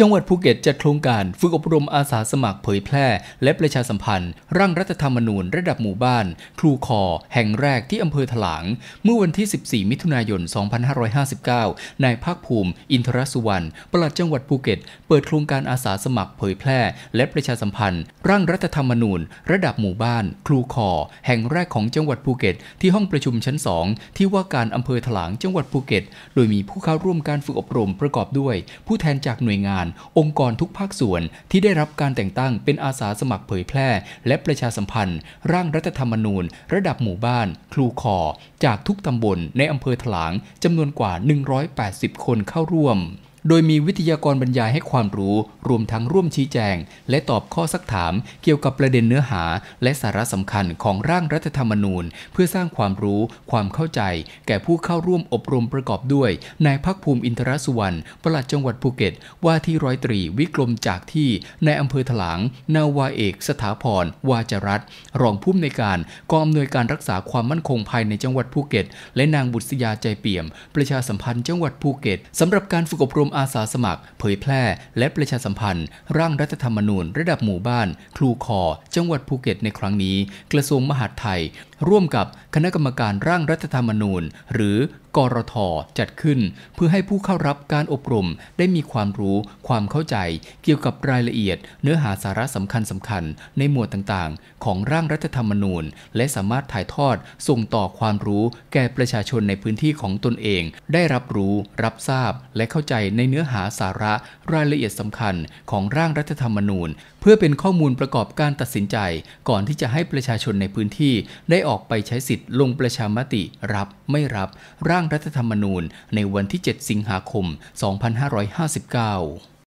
จังหวัดภูเก็ตจัดโครงการฝึกอบรมอาสาสมัครเผยแพร่และประชาสัมพันธ์ร่างรัฐธรรมนูญระดับหมู่บ้าน ครูคอ แห่งแรกที่อำเภอถลาง เมื่อวันที่ 14 มิถุนายน 2559 นายภาคภูมิ อินทรสุวรรณปลัดจังหวัดภูเก็ต เปิดโครงการอาสาสมัครเผยแพร่ และประชาสัมพันธ์ ร่างรัฐธรรมนูญระดับหมู่บ้าน ครูคอ แห่งแรกของจังหวัดภูเก็ตที่ห้องประชุมชั้น 2 ที่ว่าการอำเภอถลาง จังหวัดภูเก็ต โดยมีผู้เข้าร่วมการฝึกอบรมประกอบด้วย ผู้แทนจากหน่วยงานองค์กรทุกภาคส่วนที่ได้รับการแต่งตั้งเป็นอาสาสมัครเผยแพร่ และประชาสัมพันธ์ ร่างรัฐธรรมนูญ ระดับหมู่บ้านคลูคอ จากทุกตำบลในอำเภอถลางจำนวนกว่า 180 คนเข้าร่วมโดยมีวิทยากรบรรยายให้ความรู้ รวมทั้งร่วมชี้แจง และตอบข้อสักถามเกี่ยวกับประเด็นเนื้อหาและสาระสำคัญของร่างรัฐธรรมนูญ เพื่อสร้างความรู้ ความเข้าใจ แก่ผู้เข้าร่วมอบรมประกอบด้วยนายพักภูมิอินทรสุวรรณปลัดจังหวัดภูเก็ตว่าที่ร้อยตรีวิกรมจากที่นายอำเภอถลางนาวาเอกสถาพรวาจรัตรองผู้อำนวยการกองอำนวยการรักษาความมั่นคงภายในจังหวัดภูเก็ต และนางบุตรยาใจเปี่ยม ประชาสัมพันธ์จังหวัดภูเก็ตสำหรับการฝึกอบรมอาสาสมัคร เผยแพร่ และประชาสัมพันธ์ ร่างรัฐธรรมนูญ ระดับหมู่บ้านคลูคอ จังหวัดภูเก็ตในครั้งนี้ กระทรวงมหาดไทย ร่วมกับคณะกรรมการร่างรัฐธรรมนูญ หรือกรทจัดขึ้น เพื่อให้ผู้เข้ารับการอบรมได้มีความรู้ ความเข้าใจ เกี่ยวกับรายละเอียด เนื้อหาสาระสำคัญสำคัญ ในหมวดต่างๆ ของร่างรัฐธรรมนูญ และสามารถถ่ายทอดส่งต่อความรู้แก่ประชาชนในพื้นที่ของตนเอง ได้รับรู้ รับทราบและเข้าใจในเนื้อหาสาระรายละเอียดสำคัญ ของร่างรัฐธรรมนูญ เพื่อเป็นข้อมูลประกอบการตัดสินใจ ก่อนที่จะให้ประชาชนในพื้นที่ ได้ออกไปใช้สิทธิ์ลงประชามติรับไม่รับร่างรัฐธรรมนูญในวันที่ 7 สิงหาคม 2559